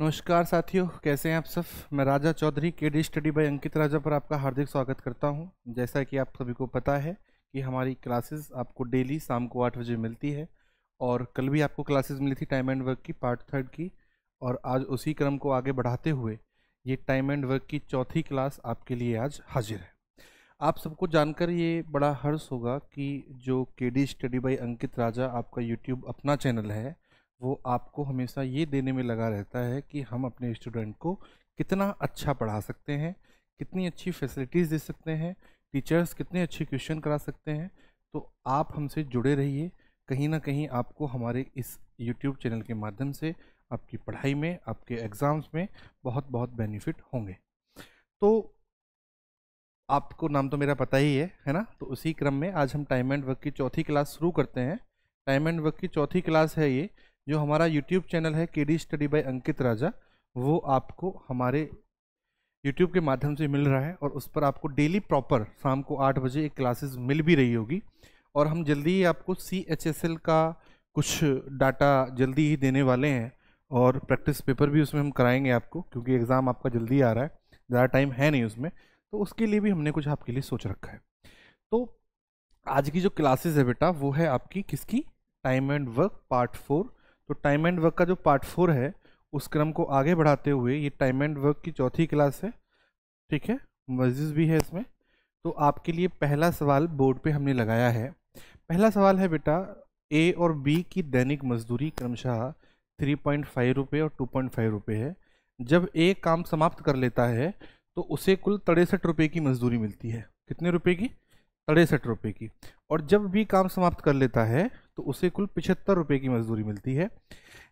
नमस्कार साथियों कैसे हैं आप सब मैं Raja Chaudhary K D study by Ankit Raja पर आपका हार्दिक स्वागत करता हूं जैसा कि आप सभी को पता है कि हमारी क्लासेस आपको डेली शाम को आठ बजे मिलती है और कल भी आपको क्लासेस मिली थी टाइम एंड वर्क की पार्ट थर्ड की और आज उसी क्रम को आगे बढ़ाते हुए ये टाइम एंड वर्क की चौथी क्लास आपके लिए आज हाजिर है आप सबको जानकर ये बड़ा हर्ष होगा कि जो K D study by Ankit Raja आपका यूट्यूब अपना चैनल है वो आपको हमेशा ये देने में लगा रहता है कि हम अपने स्टूडेंट को कितना अच्छा पढ़ा सकते हैं कितनी अच्छी फैसिलिटीज़ दे सकते हैं टीचर्स कितने अच्छे क्वेश्चन करा सकते हैं तो आप हमसे जुड़े रहिए कहीं ना कहीं आपको हमारे इस यूट्यूब चैनल के माध्यम से आपकी पढ़ाई में आपके एग्ज़ाम्स में बहुत बहुत बेनिफिट होंगे तो आपको नाम तो मेरा पता ही है है ना तो उसी क्रम में आज हम टाइम एंड वर्क की चौथी क्लास शुरू करते हैं टाइम एंड वर्क की चौथी क्लास है ये जो हमारा यूट्यूब चैनल है K D study by Ankit Raja वो आपको हमारे यूट्यूब के माध्यम से मिल रहा है और उस पर आपको डेली प्रॉपर शाम को आठ बजे एक क्लासेस मिल भी रही होगी और हम जल्दी ही आपको सी एच एस एल का कुछ डाटा जल्दी ही देने वाले हैं और प्रैक्टिस पेपर भी उसमें हम कराएंगे आपको क्योंकि एग्ज़ाम आपका जल्दी आ रहा है ज़्यादा टाइम है नहीं उसमें तो उसके लिए भी हमने कुछ आपके लिए सोच रखा है तो आज की जो क्लासेस है बेटा वो है आपकी किसकी time and work part four तो टाइम एंड वर्क का जो पार्ट फोर है उस क्रम को आगे बढ़ाते हुए ये टाइम एंड वर्क की चौथी क्लास है ठीक है मस्जिद भी है इसमें तो आपके लिए पहला सवाल बोर्ड पे हमने लगाया है पहला सवाल है बेटा ए और बी की दैनिक मजदूरी क्रमशः थ्री पॉइंट फाइव रुपये और टू पॉइंट फाइव रुपये है जब ए काम समाप्त कर लेता है तो उसे कुल तिरसठ रुपये की मजदूरी मिलती है कितने रुपये की तिरसठ रुपये की और जब भी काम समाप्त कर लेता है तो उसे कुल पिछहत्तर रुपये की मजदूरी मिलती है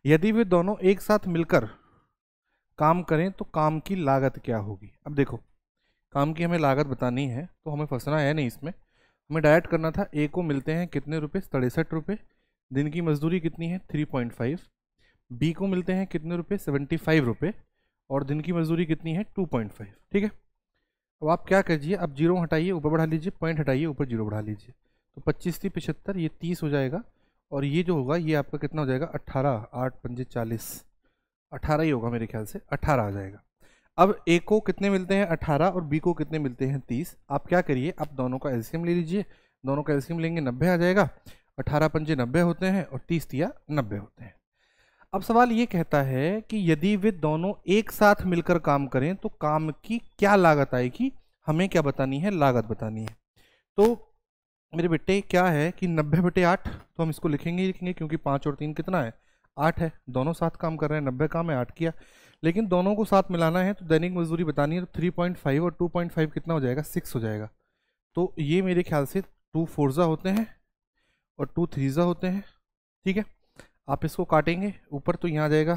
यदि वे दोनों एक साथ मिलकर काम करें तो काम की लागत क्या होगी अब देखो काम की हमें लागत बतानी है तो हमें फंसना है नहीं इसमें हमें डायरेक्ट करना था ए को मिलते हैं कितने रुपये तिरसठ रुपये दिन की मजदूरी कितनी है थ्री पॉइंट फाइव बी को मिलते हैं कितने रुपये सेवेंटी फाइव रुपये और दिन की मजदूरी कितनी है टू पॉइंट फाइव ठीक है अब आप क्या करिए अब जीरो हटाइए ऊपर बढ़ा लीजिए पॉइंट हटाइए ऊपर जीरो बढ़ा लीजिए तो पच्चीस थी पिछहत्तर ये तीस हो जाएगा और ये जो होगा ये आपका कितना हो जाएगा अट्ठारह आठ पंजे चालीस अट्ठारह ही होगा मेरे ख्याल से अट्ठारह आ जाएगा अब ए को कितने मिलते हैं अट्ठारह और बी को कितने मिलते हैं तीस आप क्या करिए आप दोनों का एल्सियम ले लीजिए दोनों का एल्सियम लेंगे नब्बे आ जाएगा अट्ठारह पंजे नब्बे होते हैं और तीस तिया नब्बे होते हैं अब सवाल ये कहता है कि यदि वे दोनों एक साथ मिलकर काम करें तो काम की क्या लागत आएगी हमें क्या बतानी है लागत बतानी है तो मेरे बेटे क्या है कि नब्बे बटे आठ तो हम इसको लिखेंगे ही लिखेंगे क्योंकि पाँच और तीन कितना है आठ है दोनों साथ काम कर रहे हैं नब्बे काम है आठ किया लेकिन दोनों को साथ मिलाना है तो दैनिक मजदूरी बतानी है तो थ्री पॉइंट फाइव और टू पॉइंट फाइव कितना हो जाएगा सिक्स हो जाएगा तो ये मेरे ख्याल से टू फोरज़ा होते हैं और टू थ्रीज़ा होते हैं ठीक है आप इसको काटेंगे ऊपर तो यहाँ आ जाएगा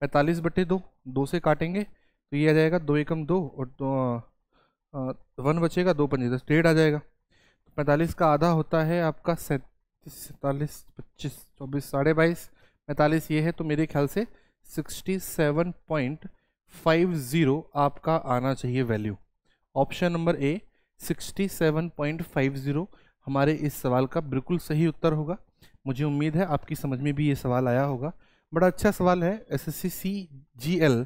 पैंतालीस बटे दो दो से काटेंगे तो ये आ जाएगा दो एकम दो और दो वन बचेगा दो पंजे दस डेढ़ आ जाएगा तो पैंतालीस का आधा होता है आपका सैंतीस सैंतालीस पच्चीस चौबीस साढ़े बाईस पैंतालीस ये है तो मेरे ख्याल से sixty seven point five zero आपका आना चाहिए value option number A sixty seven point five zero हमारे इस सवाल का बिल्कुल सही उत्तर होगा मुझे उम्मीद है आपकी समझ में भी ये सवाल आया होगा बड़ा अच्छा सवाल है S S C C G L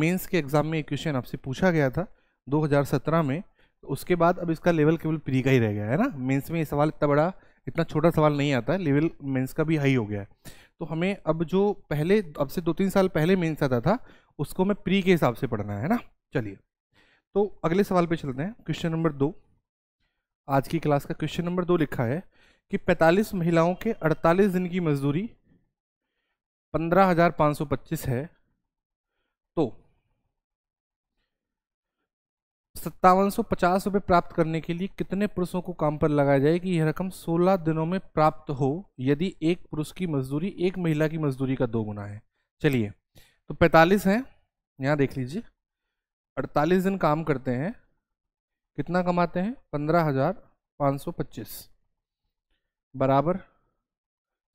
mains के एग्ज़ाम में एक क्वेश्चन आपसे पूछा गया था 2017 में तो उसके बाद अब इसका लेवल केवल प्री का ही रह गया है ना मेन्स में ये सवाल इतना बड़ा इतना छोटा सवाल नहीं आता है लेवल मेन्स का भी हाई हो गया है तो हमें अब जो पहले अब से दो तीन साल पहले मेन्स आता था उसको हमें प्री के हिसाब से पढ़ना है ना चलिए तो अगले सवाल पे चलते हैं क्वेश्चन नंबर दो आज की क्लास का क्वेश्चन नंबर दो लिखा है कि 45 महिलाओं के 48 दिन की मजदूरी 15,525 है तो सत्तावन सौ पचास प्राप्त करने के लिए कितने पुरुषों को काम पर लगाया जाए कि यह रकम 16 दिनों में प्राप्त हो यदि एक पुरुष की मजदूरी एक महिला की मजदूरी का दो गुना है चलिए तो 45 हैं यहाँ देख लीजिए 48 दिन काम करते हैं कितना कमाते हैं पंद्रह हज़ार पाँच सौ पच्चीस बराबर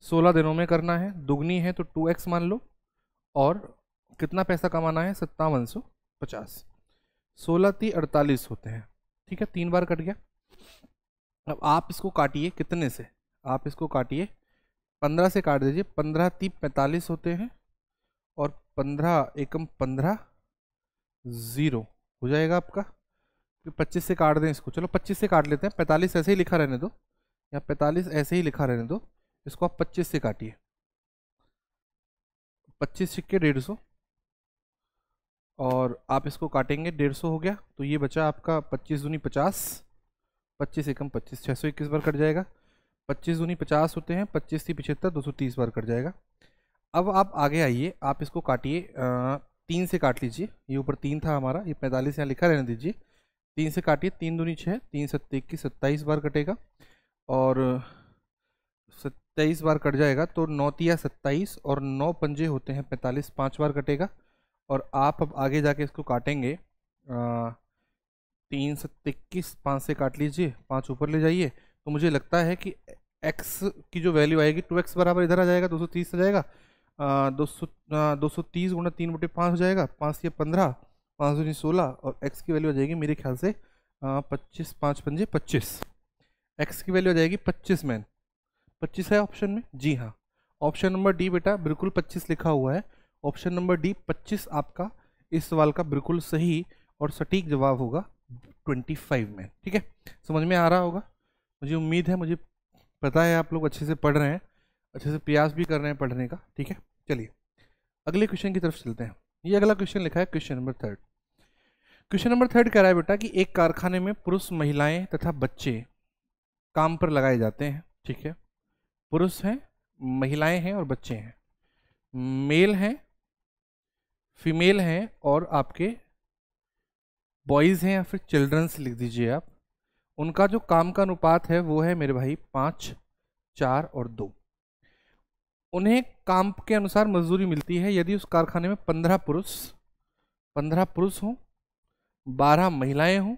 सोलह दिनों में करना है दुगनी है तो टू एक्स मान लो और कितना पैसा कमाना है सत्तावन सौ पचास सोलह ती अड़तालीस होते हैं ठीक है तीन बार कट गया अब आप इसको काटिए कितने से आप इसको काटिए पंद्रह से काट दीजिए पंद्रह ती पैंतालीस होते हैं और पंद्रह एकम पंद्रह ज़ीरो हो जाएगा आपका पच्चीस से काट दें इसको चलो पच्चीस से काट लेते हैं पैंतालीस ऐसे ही लिखा रहने दो या पैंतालीस ऐसे ही लिखा रहने दो इसको आप पच्चीस से काटिए पच्चीस सिक्के डेढ़ सौ और आप इसको काटेंगे डेढ़ सौ हो गया तो ये बचा आपका पच्चीस दूनी पचास पच्चीस एकम पच्चीस छः सौ इक्कीस बार कट जाएगा पच्चीस दूनी पचास होते हैं पच्चीस थी पिछहत्तर दो सौ तीस बार कट जाएगा अब आप आगे आइए आप इसको काटिए तीन से काट लीजिए ये ऊपर तीन था हमारा ये पैंतालीस यहाँ लिखा रहने दीजिए तीन से काटिए तीन दूनी छः तीन सत्ते इक्कीस सत्ताईस बार कटेगा और सत्ताईस बार कट जाएगा तो तिया सत्ताईस और नौ पंजे होते हैं पैंतालीस पाँच बार कटेगा और आप अब आगे जाके इसको काटेंगे आ, तीन सत्ते इक्कीस पाँच से काट लीजिए पाँच ऊपर ले जाइए तो मुझे लगता है कि एक्स की जो वैल्यू आएगी टू एक्स बराबर इधर आ जाएगा दो सौ तीस आ जाएगा दो सौ दो सौ तीस गुना तीन बटे पाँच हो जाएगा पाँच या पंद्रह पाँच दूनी सोलह और एक्स की वैल्यू आ जाएगी मेरे ख्याल से पच्चीस पाँच पंजे पच्चीस एक्स की वैल्यू आ जाएगी पच्चीस मैन पच्चीस है ऑप्शन में जी हाँ ऑप्शन नंबर डी बेटा बिल्कुल पच्चीस लिखा हुआ है ऑप्शन नंबर डी पच्चीस आपका इस सवाल का बिल्कुल सही और सटीक जवाब होगा ट्वेंटी फाइव में ठीक है समझ में आ रहा होगा मुझे उम्मीद है मुझे पता है आप लोग अच्छे से पढ़ रहे हैं अच्छे से प्रयास भी कर रहे हैं पढ़ने का ठीक है चलिए अगले क्वेश्चन की तरफ चलते हैं ये अगला क्वेश्चन लिखा है question number third question number third कह रहा है बेटा कि एक कारखाने में पुरुष महिलाएं तथा बच्चे काम पर लगाए जाते हैं ठीक है पुरुष हैं महिलाएं हैं और बच्चे हैं मेल हैं फीमेल हैं और आपके बॉयज़ हैं या फिर चिल्ड्रंस लिख दीजिए आप उनका जो काम का अनुपात है वो है मेरे भाई पाँच चार और दो उन्हें काम के अनुसार मजदूरी मिलती है यदि उस कारखाने में पंद्रह पुरुष पंद्रह पुरुष हों बारह महिलाएं हों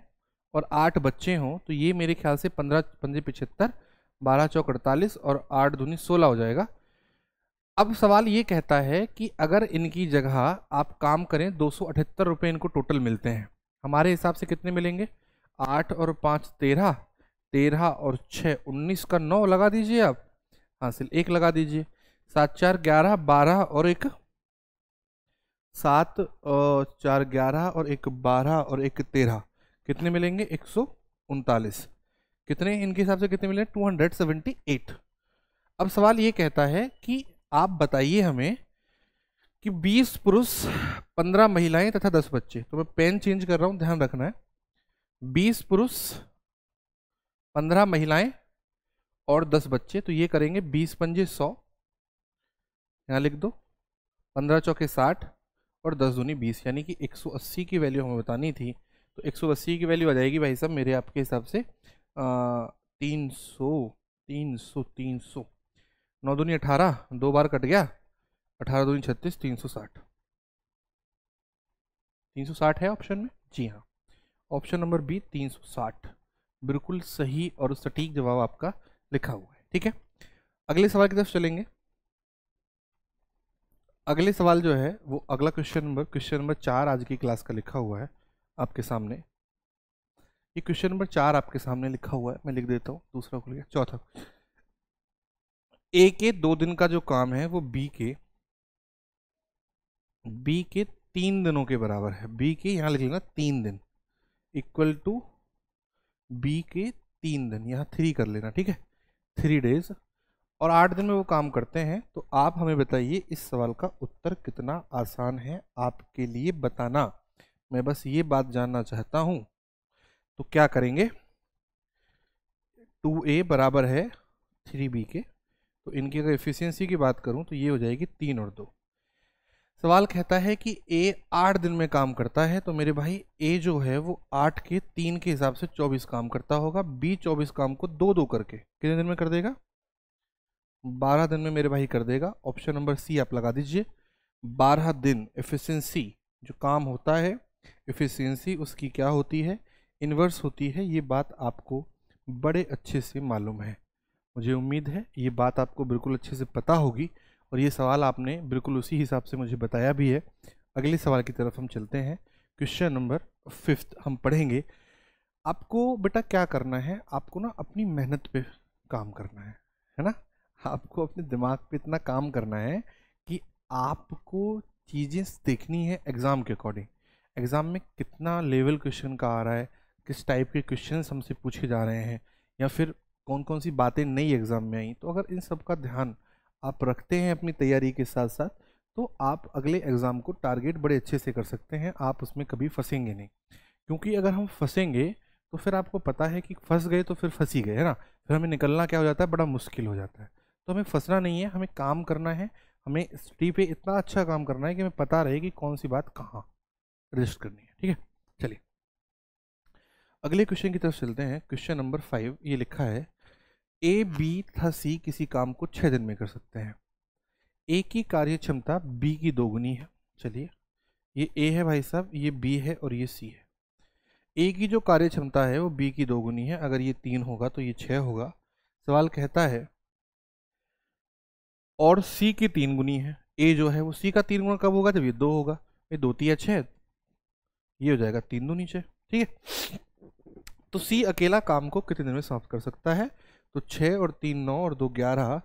और आठ बच्चे हों तो ये मेरे ख्याल से पंद्रह पंद्रह पिछहत्तर बारह चौक अड़तालीस और आठ धुनी सोलह हो जाएगा अब सवाल ये कहता है कि अगर इनकी जगह आप काम करें दो सौ अठहत्तर रुपये इनको टोटल मिलते हैं हमारे हिसाब से कितने मिलेंगे आठ और पाँच तेरह तेरह और छः उन्नीस का नौ लगा दीजिए आप हाँ सिल एक लगा दीजिए सात चार ग्यारह बारह और एक सात चार ग्यारह और एक बारह और एक तेरह कितने मिलेंगे एक सौ उनतालीस कितने इनके हिसाब से कितने मिले टू हंड्रेड सेवेंटी एट अब सवाल ये कहता है कि आप बताइए हमें कि बीस पुरुष पंद्रह महिलाएं तथा दस बच्चे तो मैं पेन चेंज कर रहा हूँ ध्यान रखना है बीस पुरुष पंद्रह महिलाएं और दस बच्चे तो ये करेंगे बीस पंजे सौ यहाँ लिख दो पंद्रह चौके साठ और दस दूनी बीस यानी कि एक सौ अस्सी की वैल्यू हमें बतानी थी तो एक सौ अस्सी की वैल्यू आ जाएगी भाई साहब मेरे आपके हिसाब से तीन सौ तीन सौ तीन सौ नौ दूनी अठारह दो बार कट गया अठारह दूनी छत्तीस तीन सौ साठ तीन सौ साठ है ऑप्शन में जी हाँ ऑप्शन नंबर बी तीन सौ साठ बिल्कुल सही और सटीक जवाब आपका लिखा हुआ है ठीक है अगले सवाल की तरफ चलेंगे अगले सवाल जो है वो अगला क्वेश्चन नंबर क्वेश्चन नंबर चार आज की क्लास का लिखा हुआ है आपके सामने ये क्वेश्चन नंबर चार आपके सामने लिखा हुआ है मैं लिख देता हूँ दूसरा खुल गया चौथा ए के दो दिन का जो काम है वो बी के बी के तीन दिनों के बराबर है बी के यहाँ लिख लेना तीन दिन इक्वल टू बी के तीन दिन यहाँ थ्री कर लेना ठीक है थ्री डेज और आठ दिन में वो काम करते हैं तो आप हमें बताइए इस सवाल का उत्तर कितना आसान है आपके लिए बताना मैं बस ये बात जानना चाहता हूँ तो क्या करेंगे टू ए बराबर है थ्री बी के तो इनकी अगर एफिशिएंसी की बात करूँ तो ये हो जाएगी तीन और दो सवाल कहता है कि ए आठ दिन में काम करता है तो मेरे भाई ए जो है वो आठ के तीन के हिसाब से चौबीस काम करता होगा बी चौबीस काम को दो दो करके कितने दिन में कर देगा बारह दिन में मेरे भाई कर देगा ऑप्शन नंबर सी आप लगा दीजिए बारह दिन एफिशिएंसी जो काम होता है एफिशिएंसी उसकी क्या होती है इन्वर्स होती है ये बात आपको बड़े अच्छे से मालूम है मुझे उम्मीद है ये बात आपको बिल्कुल अच्छे से पता होगी और ये सवाल आपने बिल्कुल उसी हिसाब से मुझे बताया भी है अगले सवाल की तरफ हम चलते हैं क्वेश्चन नंबर फिफ्थ हम पढ़ेंगे आपको बेटा क्या करना है आपको ना अपनी मेहनत पे काम करना है है ना आपको अपने दिमाग पे इतना काम करना है कि आपको चीज़ें देखनी है एग्ज़ाम के अकॉर्डिंग एग्ज़ाम में कितना लेवल क्वेश्चन का आ रहा है किस टाइप के क्वेश्चन हमसे पूछे जा रहे हैं या फिर कौन कौन सी बातें नई एग्ज़ाम में आई तो अगर इन सब का ध्यान आप रखते हैं अपनी तैयारी के साथ साथ तो आप अगले एग्ज़ाम को टारगेट बड़े अच्छे से कर सकते हैं आप उसमें कभी फंसेंगे नहीं क्योंकि अगर हम फंसेंगे तो फिर आपको पता है कि फंस गए तो फिर फंसी गए है ना फिर हमें निकलना क्या हो जाता है बड़ा मुश्किल हो जाता है तो हमें फंसना नहीं है हमें काम करना है हमें स्टी पे इतना अच्छा काम करना है कि हमें पता रहे कि कौन सी बात कहाँ रजिस्ट करनी है ठीक है चलिए अगले क्वेश्चन की तरफ चलते हैं क्वेश्चन नंबर फाइव ये लिखा है ए बी था सी किसी काम को छः दिन में कर सकते हैं ए की कार्य क्षमता बी की दोगुनी है चलिए ये ए है भाई साहब ये बी है और ये सी है ए की जो कार्य क्षमता है वो बी की दोगुनी है अगर ये तीन होगा तो ये छः होगा सवाल कहता है और सी की तीन गुनी है ए जो है वो सी का तीन गुना कब होगा जब ये दो होगा ये दो तीया छः ये हो जाएगा तीन दो नीचे ठीक है तो सी अकेला काम को कितने दिन में समाप्त कर सकता है तो छः और तीन नौ और दो ग्यारह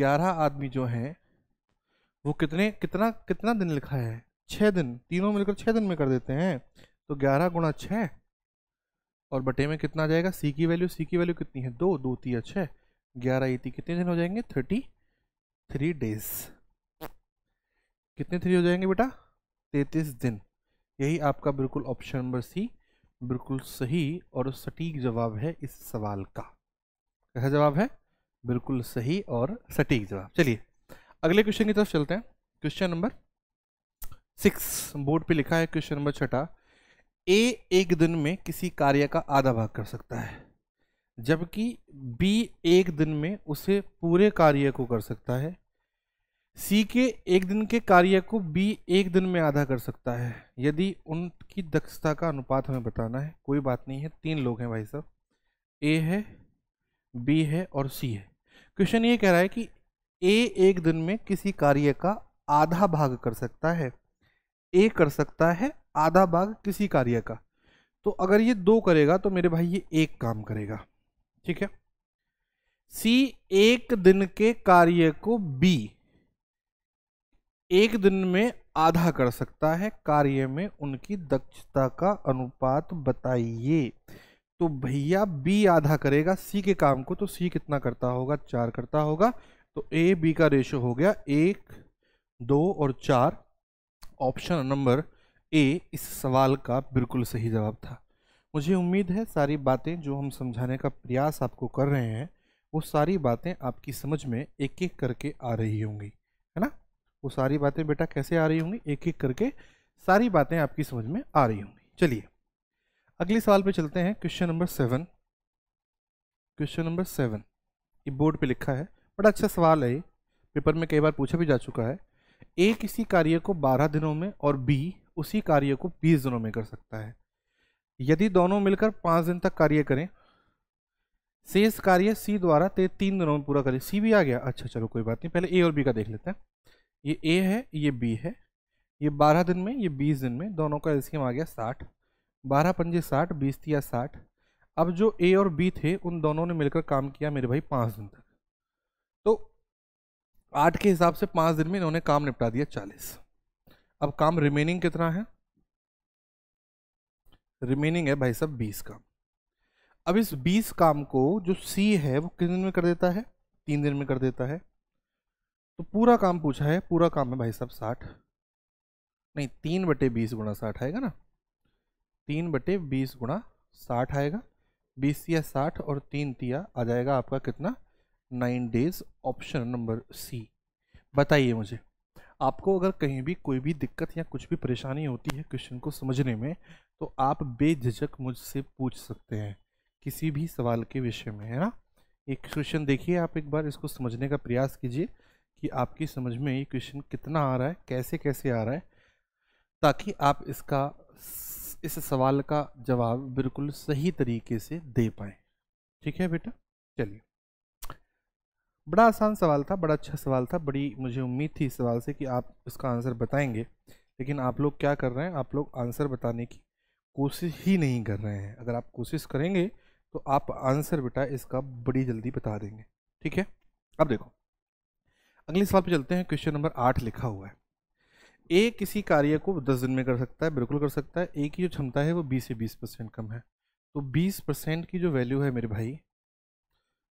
ग्यारह आदमी जो हैं वो कितने कितना कितना दिन लिखा है छः दिन तीनों मिलकर छः दिन में कर देते हैं तो ग्यारह गुणा छः और बटे में कितना आ जाएगा सी की वैल्यू सी की वैल्यू कितनी है दो दो तीन छः ग्यारह ये ती कितने दिन हो जाएंगे थर्टी थ्री डेज कितने थ्री हो जाएंगे बेटा तैतीस दिन यही आपका बिल्कुल ऑप्शन नंबर सी बिल्कुल सही और सटीक जवाब है इस सवाल का कैसा जवाब है बिल्कुल सही और सटीक जवाब चलिए अगले क्वेश्चन की तरफ चलते हैं क्वेश्चन नंबर सिक्स बोर्ड पे लिखा है क्वेश्चन नंबर छठा ए एक दिन में किसी कार्य का आधा भाग कर सकता है जबकि बी एक दिन में उसे पूरे कार्य को कर सकता है सी के एक दिन के कार्य को बी एक दिन में आधा कर सकता है यदि उनकी दक्षता का अनुपात हमें बताना है कोई बात नहीं है तीन लोग हैं भाई साहब ए है बी है और सी है क्वेश्चन ये कह रहा है कि ए एक दिन में किसी कार्य का आधा भाग कर सकता है ए कर सकता है आधा भाग किसी कार्य का तो अगर ये दो करेगा तो मेरे भाई ये एक काम करेगा ठीक है सी एक दिन के कार्य को बी एक दिन में आधा कर सकता है कार्य में उनकी दक्षता का अनुपात बताइए तो भैया बी आधा करेगा सी के काम को तो सी कितना करता होगा चार करता होगा तो ए बी का रेशो हो गया एक दो और चार ऑप्शन नंबर ए इस सवाल का बिल्कुल सही जवाब था मुझे उम्मीद है सारी बातें जो हम समझाने का प्रयास आपको कर रहे हैं वो सारी बातें आपकी समझ में एक एक करके आ रही होंगी है ना वो सारी बातें बेटा कैसे आ रही होंगी एक एक करके सारी बातें आपकी समझ में आ रही होंगी चलिए अगले सवाल पे चलते हैं question number seven question number seven ये बोर्ड पे लिखा है बड़ा अच्छा सवाल है पेपर में कई बार पूछा भी जा चुका है ए किसी कार्य को बारह दिनों में और बी उसी कार्य को बीस दिनों में कर सकता है यदि दोनों मिलकर पाँच दिन तक कार्य करें शेष कार्य सी द्वारा ते तीन दिनों में पूरा करें सी भी आ गया अच्छा चलो कोई बात नहीं पहले ए और बी का देख लेते हैं ये ए है ये बी है ये बारह दिन में ये बीस दिन में दोनों का एल्सियम आ गया साठ बारह पंजे साठ बीस या साठ अब जो ए और बी थे उन दोनों ने मिलकर काम किया मेरे भाई पाँच दिन तक तो आठ के हिसाब से पाँच दिन में इन्होंने काम निपटा दिया चालीस अब काम रिमेनिंग कितना है रिमेनिंग है भाई साहब बीस काम अब इस बीस काम को जो सी है वो कितने दिन में कर देता है तीन दिन में कर देता है तो पूरा काम पूछा है पूरा काम है भाई साहब साठ नहीं तीन बटे बीस गुणा साठ आएगा ना तीन बटे बीस गुणा साठ आएगा बीस या साठ और तीन तिया आ जाएगा आपका कितना nine days option number C बताइए मुझे आपको अगर कहीं भी कोई भी दिक्कत या कुछ भी परेशानी होती है क्वेश्चन को समझने में तो आप बेझिझक मुझसे पूछ सकते हैं किसी भी सवाल के विषय में है ना एक क्वेश्चन देखिए आप एक बार इसको समझने का प्रयास कीजिए कि आपकी समझ में ये क्वेश्चन कितना आ रहा है कैसे कैसे आ रहा है ताकि आप इसका इस सवाल का जवाब बिल्कुल सही तरीके से दे पाएँ ठीक है बेटा चलिए बड़ा आसान सवाल था बड़ा अच्छा सवाल था बड़ी मुझे उम्मीद थी इस सवाल से कि आप इसका आंसर बताएंगे लेकिन आप लोग क्या कर रहे हैं आप लोग आंसर बताने की कोशिश ही नहीं कर रहे हैं अगर आप कोशिश करेंगे तो आप आंसर बेटा इसका बड़ी जल्दी बता देंगे ठीक है अब देखो अगले सवाल पे चलते हैं क्वेश्चन नंबर आठ लिखा हुआ है ए किसी कार्य को दस दिन में कर सकता है बिल्कुल कर सकता है ए की जो क्षमता है वो बीस से बीस परसेंट कम है तो बीस परसेंट की जो वैल्यू है मेरे भाई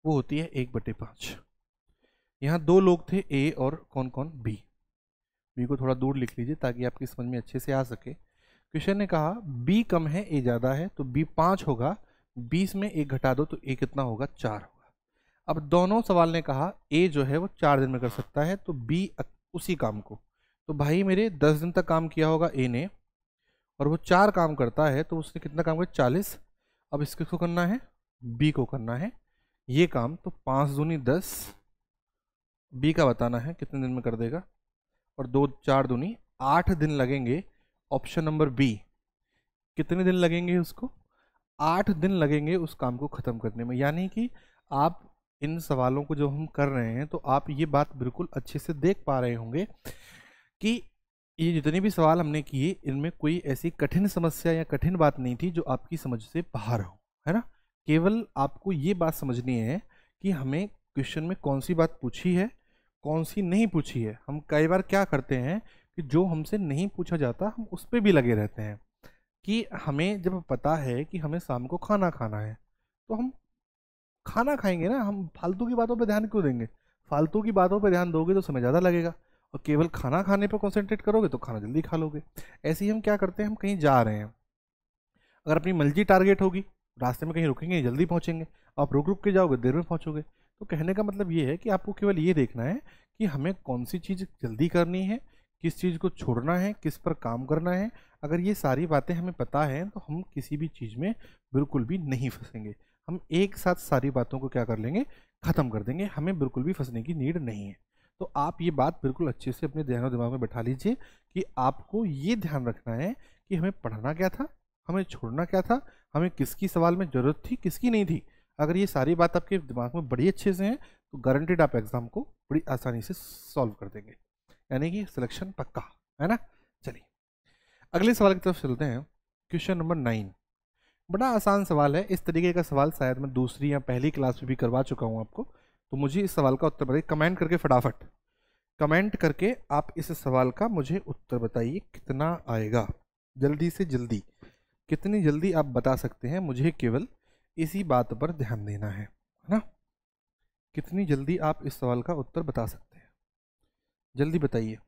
वो होती है एक बटे पाँच यहाँ दो लोग थे ए और कौन कौन बी बी को थोड़ा दूर लिख लीजिए ताकि आपकी समझ में अच्छे से आ सके क्वेश्चन ने कहा बी कम है ए ज़्यादा है तो बी पाँच होगा बीस में एक घटा दो तो ए कितना होगा चार होगा अब दोनों सवाल ने कहा ए जो है वो चार दिन में कर सकता है तो बी उसी काम को तो भाई मेरे दस दिन तक काम किया होगा ए ने और वो चार काम करता है तो उसने कितना काम किया चालीस अब इसको करना है बी को करना है ये काम तो पाँच दूनी दस बी का बताना है कितने दिन में कर देगा और दो चार दूनी आठ दिन लगेंगे ऑप्शन नंबर बी कितने दिन लगेंगे उसको आठ दिन लगेंगे उस काम को ख़त्म करने में यानी कि आप इन सवालों को जो हम कर रहे हैं तो आप ये बात बिल्कुल अच्छे से देख पा रहे होंगे कि ये जितने भी सवाल हमने किए इनमें कोई ऐसी कठिन समस्या या कठिन बात नहीं थी जो आपकी समझ से बाहर हो है ना केवल आपको ये बात समझनी है कि हमें क्वेश्चन में कौन सी बात पूछी है कौन सी नहीं पूछी है हम कई बार क्या करते हैं कि जो हमसे नहीं पूछा जाता हम उस पर भी लगे रहते हैं कि हमें जब पता है कि हमें शाम को खाना खाना है तो हम खाना खाएंगे ना हम फालतू की बातों पर ध्यान क्यों देंगे फालतू की बातों पर ध्यान दोगे तो समय ज़्यादा लगेगा और केवल खाना खाने पर कॉन्सेंट्रेट करोगे तो खाना जल्दी खा लोगे ऐसे ही हम क्या करते हैं हम कहीं जा रहे हैं अगर अपनी मर्जी टारगेट होगी रास्ते में कहीं रुकेंगे जल्दी पहुँचेंगे आप रुक रुक के जाओगे देर में पहुँचोगे तो कहने का मतलब ये है कि आपको केवल ये देखना है कि हमें कौन सी चीज़ जल्दी करनी है किस चीज़ को छोड़ना है किस पर काम करना है अगर ये सारी बातें हमें पता है तो हम किसी भी चीज़ में बिल्कुल भी नहीं फंसेंगे हम एक साथ सारी बातों को क्या कर लेंगे ख़त्म कर देंगे हमें बिल्कुल भी फंसने की नीड नहीं है तो आप ये बात बिल्कुल अच्छे से अपने ध्यान दिमाग में बैठा लीजिए कि आपको ये ध्यान रखना है कि हमें पढ़ना क्या था हमें छोड़ना क्या था हमें किसकी सवाल में ज़रूरत थी किसकी नहीं थी अगर ये सारी बात आपके दिमाग में बड़ी अच्छे से है तो गारंटेड आप एग्ज़ाम को बड़ी आसानी से सॉल्व कर देंगे यानी कि सिलेक्शन पक्का है ना चलिए अगले सवाल की तरफ चलते हैं क्वेश्चन नंबर नाइन बड़ा आसान सवाल है इस तरीके का सवाल शायद मैं दूसरी या पहली क्लास में भी करवा चुका हूँ आपको तो मुझे इस सवाल का उत्तर बताइए कमेंट करके फटाफट कमेंट करके आप इस सवाल का मुझे उत्तर बताइए कितना आएगा जल्दी से जल्दी कितनी जल्दी आप बता सकते हैं मुझे केवल इसी बात पर ध्यान देना है है ना कितनी जल्दी आप इस सवाल का उत्तर बता सकते हैं जल्दी बताइए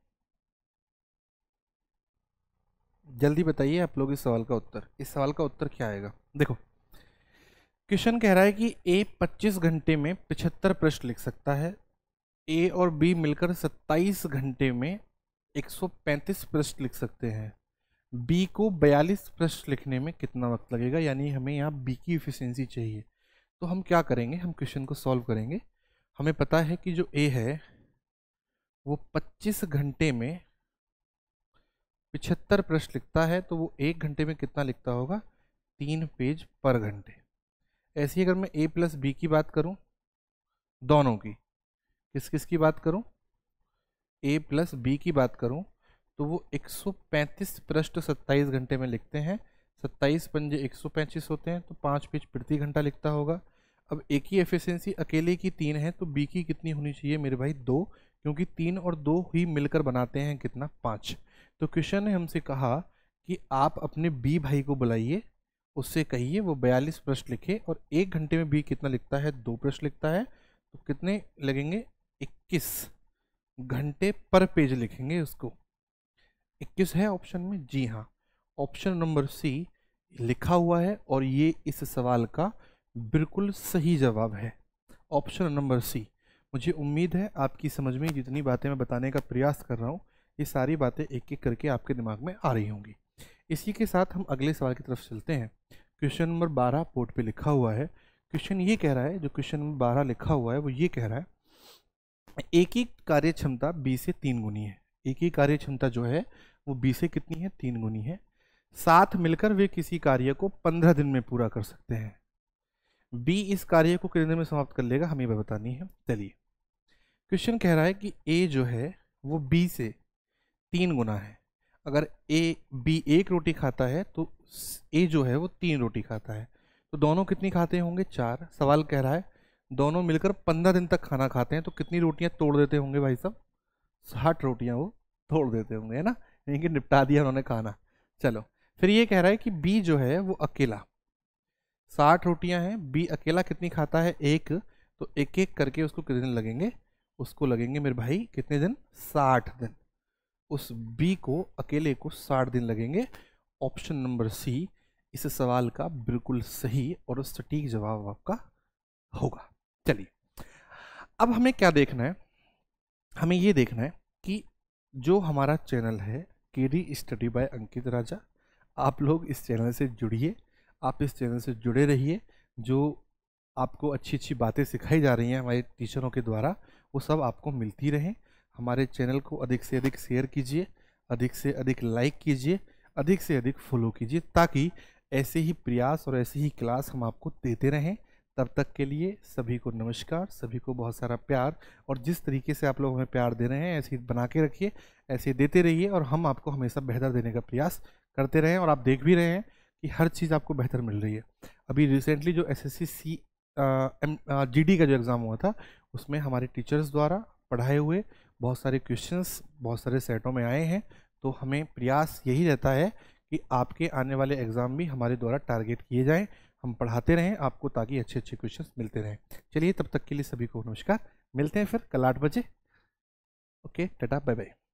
जल्दी बताइए आप लोग इस सवाल का उत्तर इस सवाल का उत्तर क्या आएगा देखो क्वेश्चन कह रहा है कि ए 25 घंटे में 75 प्रश्न लिख सकता है ए और बी मिलकर 27 घंटे में 135 प्रश्न लिख सकते हैं बी को 42 प्रश्न लिखने में कितना वक्त लगेगा यानी हमें यहाँ बी की इफिशेंसी चाहिए तो हम क्या करेंगे हम क्वेश्चन को सॉल्व करेंगे हमें पता है कि जो ए है वो 25 घंटे में पिछहत्तर प्रश्न लिखता है तो वो एक घंटे में कितना लिखता होगा तीन पेज पर घंटे ही अगर मैं ए प्लस बी की बात करूँ दोनों की किस किस की बात करूँ ए प्लस बी की बात करूँ तो वो 135 पृष्ठ 27 घंटे में लिखते हैं 27 पंजे एक होते हैं तो पाँच पेज प्रति घंटा लिखता होगा अब ए की एफिशिएंसी अकेले की तीन है तो बी की कितनी होनी चाहिए मेरे भाई दो क्योंकि तीन और दो ही मिलकर बनाते हैं कितना पाँच तो क्वेश्चन ने हमसे कहा कि आप अपने बी भाई को बुलाइए उससे कहिए वो बयालीस प्रश्न लिखे और एक घंटे में बी कितना लिखता है दो प्रश्न लिखता है तो कितने लगेंगे इक्कीस घंटे पर पेज लिखेंगे उसको इक्कीस है ऑप्शन में जी हाँ ऑप्शन नंबर सी लिखा हुआ है और ये इस सवाल का बिल्कुल सही जवाब है ऑप्शन नंबर सी मुझे उम्मीद है आपकी समझ में जितनी बातें मैं बताने का प्रयास कर रहा हूँ ये सारी बातें एक एक करके आपके दिमाग में आ रही होंगी इसी के साथ हम अगले सवाल की तरफ चलते हैं क्वेश्चन नंबर बारह पोर्ट पर लिखा हुआ है क्वेश्चन ये कह रहा है जो क्वेश्चन नंबर बारह लिखा हुआ है वो ये कह रहा है एक ही कार्य क्षमता बी से तीन गुनी है एक ही कार्य क्षमता जो है वो बी से कितनी है तीन गुनी है साथ मिलकर वे किसी कार्य को पंद्रह दिन में पूरा कर सकते हैं बी इस कार्य को कितने दिन में समाप्त कर लेगा हमें वह बतानी है चलिए क्वेश्चन कह रहा है कि ए जो है वो बी से तीन गुना है अगर ए बी एक रोटी खाता है तो ए जो है वो तीन रोटी खाता है तो दोनों कितनी खाते होंगे चार सवाल कह रहा है दोनों मिलकर पंद्रह दिन तक खाना खाते हैं तो कितनी रोटियां तोड़ देते होंगे भाई साहब साठ रोटियां वो तोड़ देते होंगे है ना यानी कि निपटा दिया उन्होंने खाना चलो फिर ये कह रहा है कि बी जो है वो अकेला साठ रोटियां हैं बी अकेला कितनी खाता है एक तो एक एक करके उसको कितने दिन लगेंगे उसको लगेंगे मेरे भाई कितने दिन साठ दिन उस बी को अकेले को साठ दिन लगेंगे ऑप्शन नंबर सी इस सवाल का बिल्कुल सही और सटीक जवाब आपका होगा चलिए अब हमें क्या देखना है हमें ये देखना है कि जो हमारा चैनल है K D study by Ankit Raja आप लोग इस चैनल से जुड़िए आप इस चैनल से जुड़े रहिए जो आपको अच्छी अच्छी बातें सिखाई जा रही हैं हमारे टीचरों के द्वारा वो सब आपको मिलती रहें हमारे चैनल को अधिक से अधिक शेयर कीजिए अधिक से अधिक लाइक कीजिए अधिक से अधिक फॉलो कीजिए ताकि ऐसे ही प्रयास और ऐसे ही क्लास हम आपको देते रहें तब तक के लिए सभी को नमस्कार सभी को बहुत सारा प्यार और जिस तरीके से आप लोग हमें प्यार दे रहे हैं ऐसे बना के रखिए ऐसे देते रहिए और हम आपको हमेशा बेहतर देने का प्रयास करते रहें और आप देख भी रहे हैं कि हर चीज़ आपको बेहतर मिल रही है अभी रिसेंटली जो एस एस सी जी का जो एग्ज़ाम हुआ था उसमें हमारे टीचर्स द्वारा पढ़ाए हुए बहुत सारे क्वेश्चंस बहुत सारे सेटों में आए हैं तो हमें प्रयास यही रहता है कि आपके आने वाले एग्ज़ाम भी हमारे द्वारा टारगेट किए जाएँ हम पढ़ाते रहें आपको ताकि अच्छे अच्छे क्वेश्चन मिलते रहें चलिए तब तक के लिए सभी को नमस्कार मिलते हैं फिर कल आठ बजे ओके टाटा बाय बाय